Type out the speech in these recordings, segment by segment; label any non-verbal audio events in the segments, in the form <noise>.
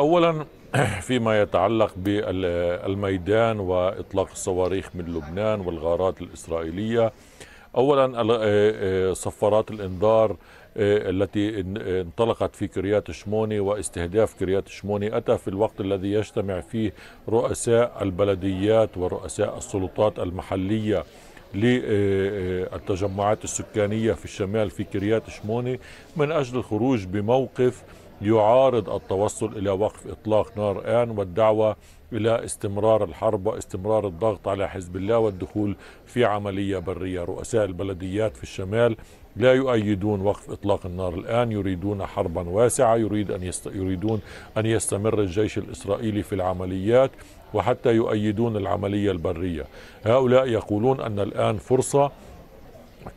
اولا <clears throat> فيما يتعلق بالميدان واطلاق الصواريخ من لبنان والغارات الاسرائيليه اولا آه، آه، صفارات الانذار آه، التي انطلقت في كريات شموني واستهداف كريات شموني اتى في الوقت الذي يجتمع فيه رؤساء البلديات ورؤساء السلطات المحليه للتجمعات السكانيه في الشمال في كريات شموني من اجل الخروج بموقف يعارض التوصل إلى وقف إطلاق نار الآن والدعوة إلى استمرار الحرب واستمرار الضغط على حزب الله والدخول في عملية برية رؤساء البلديات في الشمال لا يؤيدون وقف إطلاق النار الآن يريدون حربا واسعة يريد أن يست... يريدون أن يستمر الجيش الإسرائيلي في العمليات وحتى يؤيدون العملية البرية هؤلاء يقولون أن الآن فرصة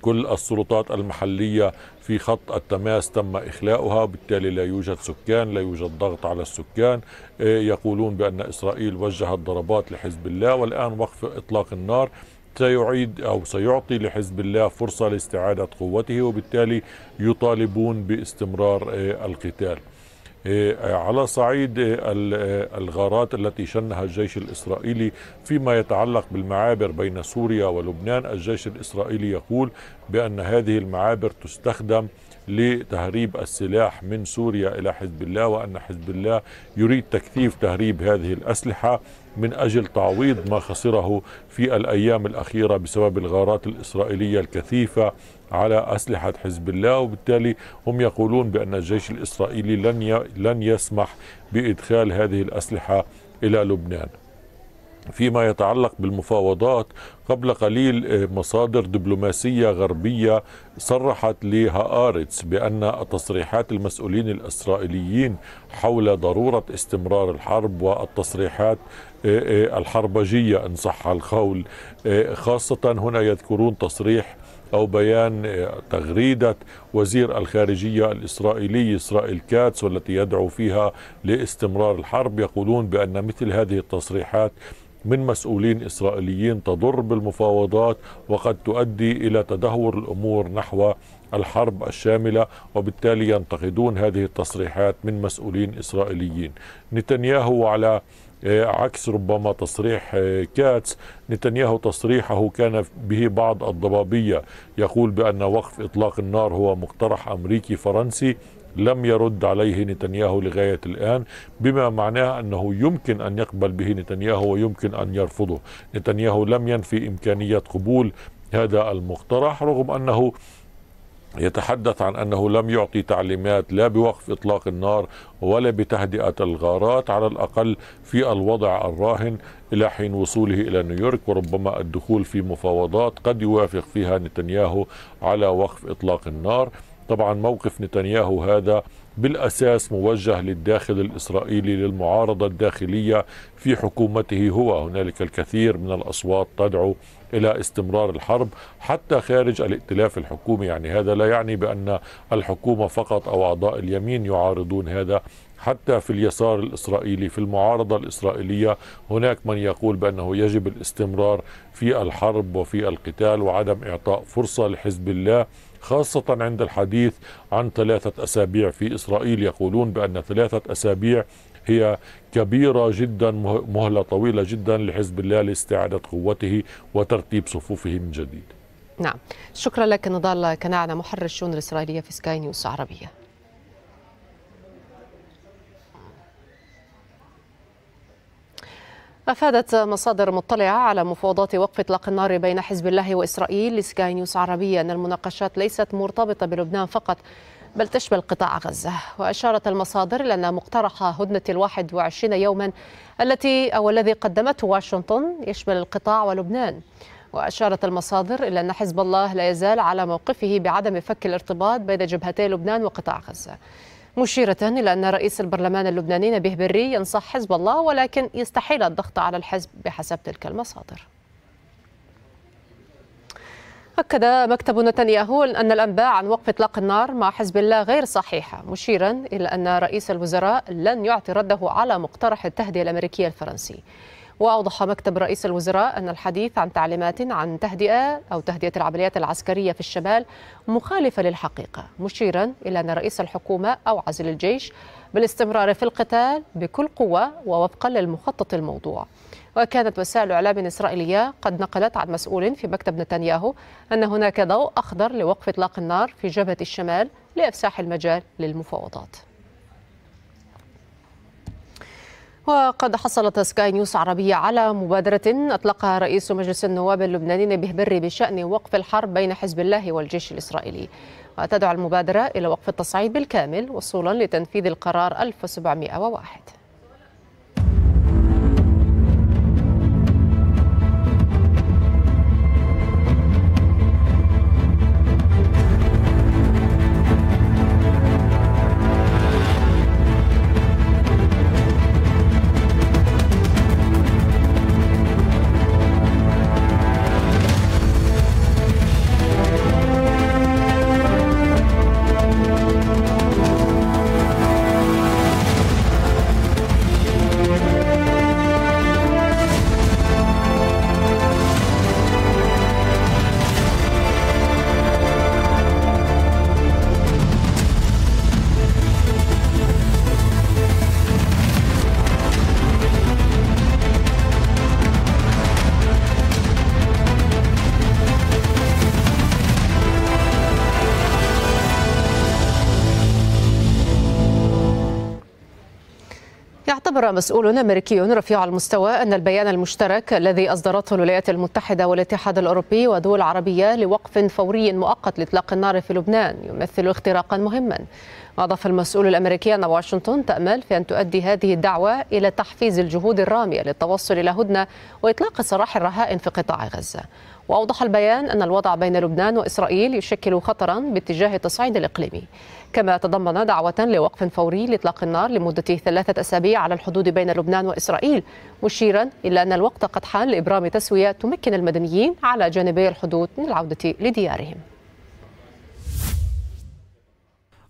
كل السلطات المحلية في خط التماس تم إخلاؤها بالتالي لا يوجد سكان لا يوجد ضغط على السكان إيه، يقولون بأن إسرائيل وجهت ضربات لحزب الله والآن وقف إطلاق النار سيعيد أو سيعطي لحزب الله فرصة لاستعادة قوته وبالتالي يطالبون باستمرار إيه، القتال آه، على صعيد آه، آه، الغارات التي شنها الجيش الإسرائيلي فيما يتعلق بالمعابر بين سوريا ولبنان الجيش الإسرائيلي يقول بأن هذه المعابر تستخدم لتهريب السلاح من سوريا إلى حزب الله وأن حزب الله يريد تكثيف تهريب هذه الأسلحة من أجل تعويض ما خسره في الأيام الأخيرة بسبب الغارات الإسرائيلية الكثيفة على أسلحة حزب الله وبالتالي هم يقولون بأن الجيش الإسرائيلي لن لن يسمح بإدخال هذه الأسلحة إلى لبنان فيما يتعلق بالمفاوضات قبل قليل آه، مصادر دبلوماسية غربية صرحت لهآرتس بأن تصريحات المسؤولين الإسرائيليين حول ضرورة استمرار الحرب والتصريحات آه، آه، الحربجية إن صح القول خاصة هنا يذكرون تصريح أو بيان تغريدة وزير الخارجية الإسرائيلي إسرائيل كاتس والتي يدعو فيها لاستمرار الحرب يقولون بأن مثل هذه التصريحات من مسؤولين إسرائيليين تضر بالمفاوضات وقد تؤدي إلى تدهور الأمور نحو الحرب الشاملة وبالتالي ينتقدون هذه التصريحات من مسؤولين إسرائيليين نتنياهو على آه، عكس ربما تصريح آه، كاتس نتنياهو تصريحه كان به بعض الضبابية يقول بأن وقف إطلاق النار هو مقترح أمريكي فرنسي لم يرد عليه نتنياهو لغاية الآن بما معناه أنه يمكن أن يقبل به نتنياهو ويمكن أن يرفضه نتنياهو لم ينفي إمكانية قبول هذا المقترح رغم أنه يتحدث عن انه لم يعطي تعليمات لا بوقف اطلاق النار ولا بتهدئه الغارات على الاقل في الوضع الراهن الى حين وصوله الى نيويورك وربما الدخول في مفاوضات قد يوافق فيها نتنياهو على وقف اطلاق النار طبعا موقف نتنياهو هذا بالأساس موجه للداخل الإسرائيلي للمعارضة الداخلية في حكومته هو هنالك الكثير من الأصوات تدعو إلى استمرار الحرب حتى خارج الائتلاف الحكومي يعني هذا لا يعني بأن الحكومة فقط أو أعضاء اليمين يعارضون هذا حتى في اليسار الاسرائيلي في المعارضه الاسرائيليه هناك من يقول بانه يجب الاستمرار في الحرب وفي القتال وعدم اعطاء فرصه لحزب الله خاصة عند الحديث عن ثلاثة أسابيع في إسرائيل يقولون بأن ثلاثة أسابيع هي كبيرة جدا مهلة طويلة جدا لحزب الله لاستعادة قوته وترتيب صفوفه من جديد نعم شكرا لك نضال كناعنا محرر الشؤون الإسرائيلية في سكاي نيوز عربية أفادت مصادر مطلعة على مفاوضات وقف إطلاق النار بين حزب الله وإسرائيل لسكاي نيوز عربية أن المناقشات ليست مرتبطة بلبنان فقط بل تشمل قطاع غزة وأشارت المصادر إلى أن مقترح هدنة الواحد وعشرين يوما التي أو الذي قدمته واشنطن يشمل القطاع ولبنان وأشارت المصادر إلى أن حزب الله لا يزال على موقفه بعدم فك الارتباط بين جبهتي لبنان وقطاع غزة مشيرة إلى أن رئيس البرلمان اللبناني نبيه بري ينصح حزب الله ولكن يستحيل الضغط على الحزب بحسب تلك المصادر أكد مكتب نتنياهو أن الأنباء عن وقف إطلاق النار مع حزب الله غير صحيحة مشيرا إلى أن رئيس الوزراء لن يعطي رده على مقترح التهدئة الأمريكية الفرنسي وأوضح مكتب رئيس الوزراء أن الحديث عن تعليمات عن تهدئة أو تهدئة العمليات العسكرية في الشمال مخالفة للحقيقة مشيرا إلى أن رئيس الحكومة أوعز للجيش بالاستمرار في القتال بكل قوة ووفقا للمخطط الموضوع وكانت وسائل إعلام إسرائيلية قد نقلت عن مسؤول في مكتب نتنياهو أن هناك ضوء أخضر لوقف إطلاق النار في جبهة الشمال لإفساح المجال للمفاوضات وقد حصلت سكاي نيوز عربية على مبادرة أطلقها رئيس مجلس النواب اللبناني نبيه بري بشأن وقف الحرب بين حزب الله والجيش الإسرائيلي وتدعو المبادرة إلى وقف التصعيد بالكامل وصولا لتنفيذ القرار 1701 مسؤول أمريكي رفيع المستوى أن البيان المشترك الذي أصدرته الولايات المتحدة والاتحاد الأوروبي ودول عربية لوقف فوري مؤقت لإطلاق النار في لبنان يمثل اختراقا مهما أضاف المسؤول الأمريكي أن واشنطن تأمل في أن تؤدي هذه الدعوة إلى تحفيز الجهود الرامية للتوصل إلى هدنة وإطلاق سراح الرهائن في قطاع غزة وأوضح البيان أن الوضع بين لبنان وإسرائيل يشكل خطرا باتجاه التصعيد الإقليمي كما تضمن دعوة لوقف فوري لإطلاق النار لمدة ثلاثة أسابيع على الحدود بين لبنان وإسرائيل مشيرا إلى أن الوقت قد حان لإبرام تسوية تمكن المدنيين على جانبي الحدود من العودة لديارهم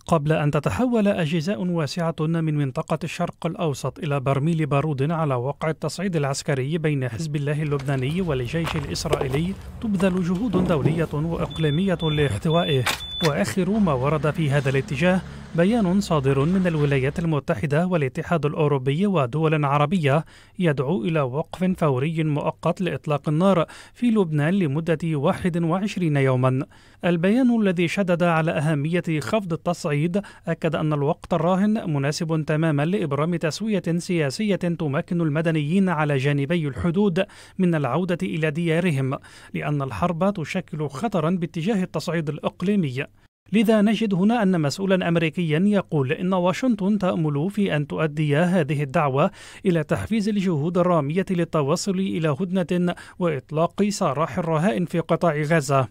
قبل أن تتحول أجزاء واسعة من منطقة الشرق الأوسط إلى برميل بارود على وقع التصعيد العسكري بين حزب الله اللبناني والجيش الإسرائيلي تبذل جهود دولية وإقليمية لاحتوائه وآخر ما ورد في هذا الاتجاه بيان صادر من الولايات المتحدة والاتحاد الأوروبي ودول عربية يدعو إلى وقف فوري مؤقت لإطلاق النار في لبنان لمدة 21 يوما البيان الذي شدد على أهمية خفض التصعيد الصعيد أكد أن الوقت الراهن مناسب تماما لإبرام تسوية سياسية تمكن المدنيين على جانبي الحدود من العودة إلى ديارهم لأن الحرب تشكل خطرا باتجاه التصعيد الإقليمي لذا نجد هنا أن مسؤولا أمريكيا يقول إن واشنطن تأمل في أن تؤدي هذه الدعوة إلى تحفيز الجهود الرامية للتوصل إلى هدنة وإطلاق سراح الرهائن في قطاع غزة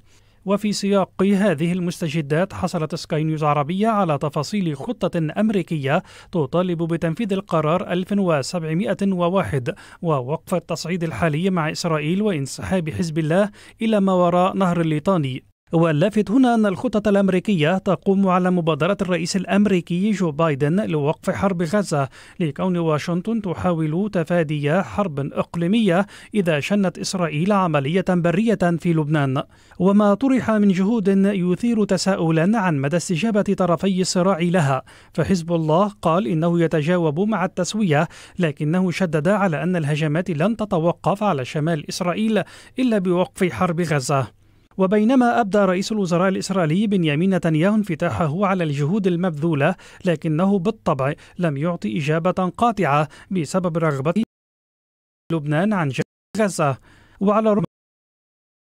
وفي سياق هذه المستجدات حصلت سكاي نيوز عربية على تفاصيل خطة أمريكية تطالب بتنفيذ القرار 1701 ووقف التصعيد الحالي مع إسرائيل وانسحاب حزب الله إلى ما وراء نهر الليطاني واللافت هنا أن الخطط الأمريكية تقوم على مبادرة الرئيس الأمريكي جو بايدن لوقف حرب غزة لكون واشنطن تحاول تفادي حرب إقليمية إذا شنت إسرائيل عملية برية في لبنان وما طرح من جهود يثير تساؤلا عن مدى استجابة طرفي الصراع لها فحزب الله قال إنه يتجاوب مع التسوية لكنه شدد على أن الهجمات لن تتوقف على شمال إسرائيل إلا بوقف حرب غزة وبينما أبدى رئيس الوزراء الإسرائيلي بنيامين نتنياهو انفتاحه على الجهود المبذولة لكنه بالطبع لم يعطي إجابة قاطعة بسبب رغبته لبنان عن غزة وعلى الرغم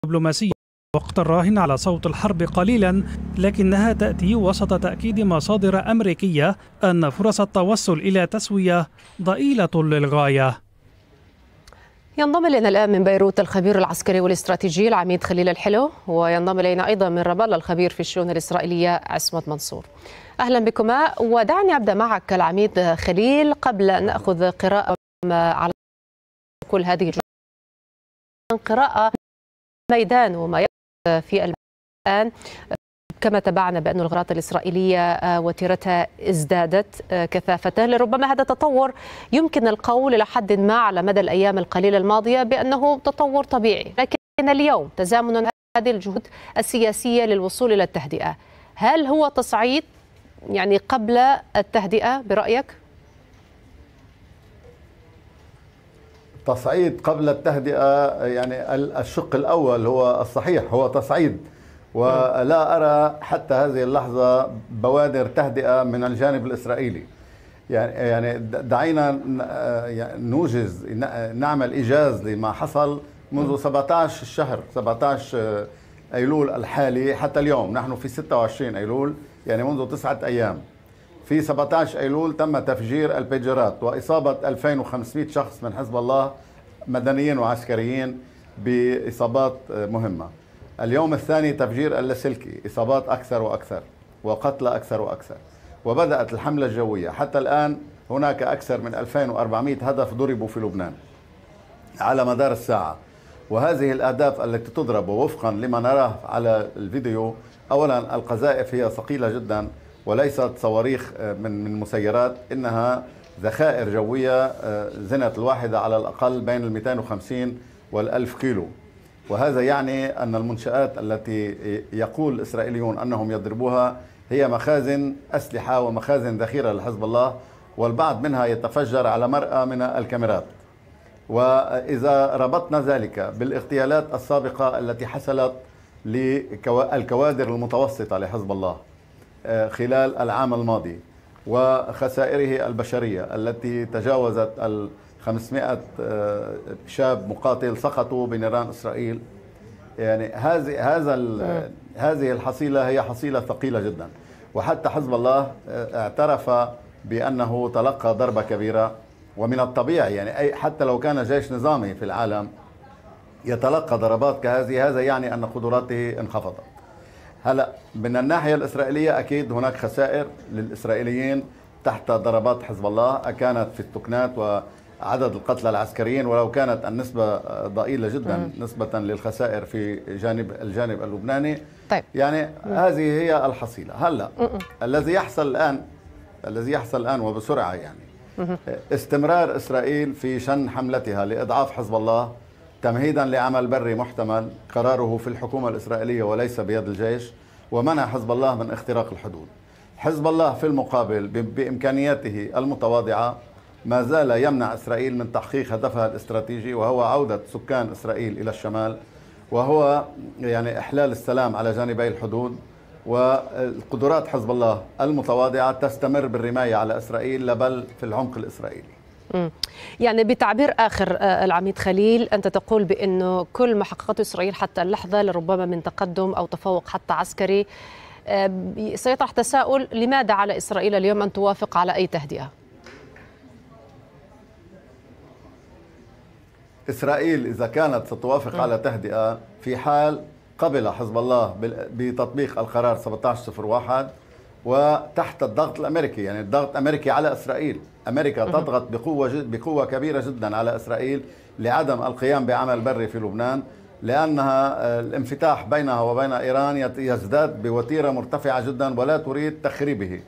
الدبلوماسية وقت الراهن على صوت الحرب قليلا لكنها تأتي وسط تأكيد مصادر أمريكية أن فرص التوصل إلى تسوية ضئيلة للغاية ينضم الينا الان من بيروت الخبير العسكري والاستراتيجي العميد خليل الحلو وينضم الينا ايضا من رام الخبير في الشؤون الاسرائيليه عصمت منصور. اهلا بكما ودعني ابدا معك العميد خليل قبل ان ناخذ قراءه على كل هذه قراءه ميدان وما يحدث في الان كما تبعنا بأن الغارات الإسرائيلية آه، وتيرتها ازدادت آه، كثافة لربما هذا تطور يمكن القول إلى حد ما على مدى الأيام القليلة الماضية بأنه تطور طبيعي لكن اليوم تزامن هذه الجهود السياسية للوصول إلى التهدئة هل هو تصعيد يعني قبل التهدئة برأيك؟ تصعيد قبل التهدئة يعني الشق الأول هو الصحيح هو تصعيد ولا أرى حتى هذه اللحظة بوادر تهدئة من الجانب الإسرائيلي يعني, يعني دعينا يعني نوجز نعمل إيجاز لما حصل منذ 17 الشهر 17 أيلول الحالي حتى اليوم نحن في 26 أيلول يعني منذ تسعة أيام في 17 أيلول تم تفجير البيجرات وإصابة 2500 شخص من حزب الله مدنيين وعسكريين بإصابات مهمة اليوم الثاني تفجير اللاسلكي إصابات أكثر وأكثر وقتلى أكثر وأكثر وبدأت الحملة الجوية حتى الآن هناك أكثر من 2400 هدف ضربوا في لبنان على مدار الساعة وهذه الأهداف التي تضرب وفقا لما نراه على الفيديو أولا القذائف هي ثقيلة جدا وليست صواريخ آه، من من مسيرات إنها ذخائر جوية آه، زنت الواحدة على الأقل بين ال 250 وال 1000 كيلو وهذا يعني أن المنشآت التي يقول الإسرائيليون أنهم يضربوها هي مخازن أسلحة ومخازن ذخيرة لحزب الله والبعض منها يتفجر على مرأة من الكاميرات وإذا ربطنا ذلك بالاغتيالات السابقة التي حصلت للكوادر المتوسطة لحزب الله خلال العام الماضي وخسائره البشرية التي تجاوزت 500 آه، شاب مقاتل سقطوا بنيران اسرائيل يعني هذه هذا هذه الحصيله هي حصيله ثقيله جدا وحتى حزب الله آه، اعترف بانه تلقى ضربه كبيره ومن الطبيعي يعني أي حتى لو كان جيش نظامي في العالم يتلقى ضربات كهذه هذا يعني ان قدراته انخفضت هلا من الناحيه الاسرائيليه اكيد هناك خسائر للاسرائيليين تحت ضربات حزب الله كانت في التكنات و عدد القتلى العسكريين ولو كانت النسبة ضئيلة جدا م. نسبة للخسائر في جانب الجانب اللبناني طيب. يعني م. هذه هي الحصيلة هلا مم. الذي يحصل الآن الذي يحصل الآن وبسرعة يعني م. استمرار إسرائيل في شن حملتها لإضعاف حزب الله تمهيدا لعمل بري محتمل قراره في الحكومة الإسرائيلية وليس بيد الجيش ومنع حزب الله من اختراق الحدود حزب الله في المقابل بإمكانياته المتواضعة ما زال يمنع إسرائيل من تحقيق هدفها الاستراتيجي وهو عودة سكان إسرائيل إلى الشمال وهو يعني إحلال السلام على جانبي الحدود وقدرات حزب الله المتواضعة تستمر بالرماية على إسرائيل لبل في العمق الإسرائيلي يعني بتعبير آخر آه، العميد خليل أنت تقول بأنه كل ما حققته إسرائيل حتى اللحظة لربما من تقدم أو تفوق حتى عسكري آه، سيطرح تساؤل لماذا على إسرائيل اليوم أن توافق على أي تهدئة؟ إسرائيل إذا كانت ستوافق على تهدئة في حال قبل حزب الله بتطبيق القرار 1701 وتحت الضغط الامريكي يعني الضغط الامريكي على اسرائيل امريكا تضغط بقوه جد بقوه كبيره جدا على اسرائيل لعدم القيام بعمل بري في لبنان لانها آه، الانفتاح بينها وبين ايران يزداد بوتيره مرتفعه جدا ولا تريد تخريبه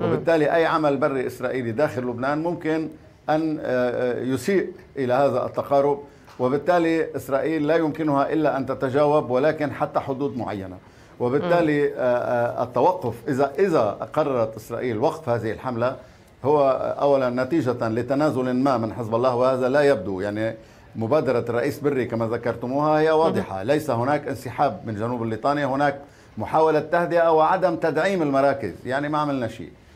وبالتالي اي عمل بري اسرائيلي داخل لبنان ممكن أن آه، آه، يسيء إلى هذا التقارب وبالتالي إسرائيل لا يمكنها إلا أن تتجاوب ولكن حتى حدود معينة وبالتالي آه، التوقف إذا إذا قررت إسرائيل وقف هذه الحملة هو أولا نتيجة لتنازل ما من حزب الله وهذا لا يبدو يعني مبادرة الرئيس بري كما ذكرتموها هي واضحة ليس هناك انسحاب من جنوب الليطانيا هناك محاولة تهدئة وعدم تدعيم المراكز يعني ما عملنا شيء